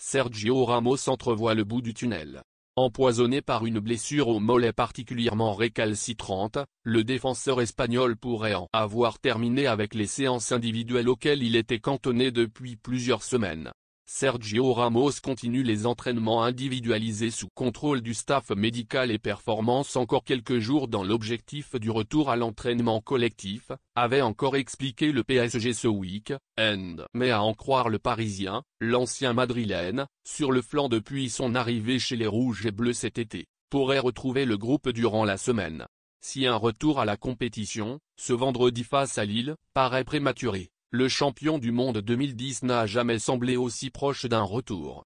Sergio Ramos entrevoit le bout du tunnel. Empoisonné par une blessure au mollet particulièrement récalcitrante, le défenseur espagnol pourrait en avoir terminé avec les séances individuelles auxquelles il était cantonné depuis plusieurs semaines. Sergio Ramos continue les entraînements individualisés sous contrôle du staff médical et performance encore quelques jours dans l'objectif du retour à l'entraînement collectif, avait encore expliqué le PSG ce week-end. Mais à en croire le Parisien, l'ancien Madrilène, sur le flanc depuis son arrivée chez les Rouges et Bleus cet été, pourrait retrouver le groupe durant la semaine. Si un retour à la compétition, ce vendredi face à Lille, paraît prématuré, le champion du monde 2010 n'a jamais semblé aussi proche d'un retour.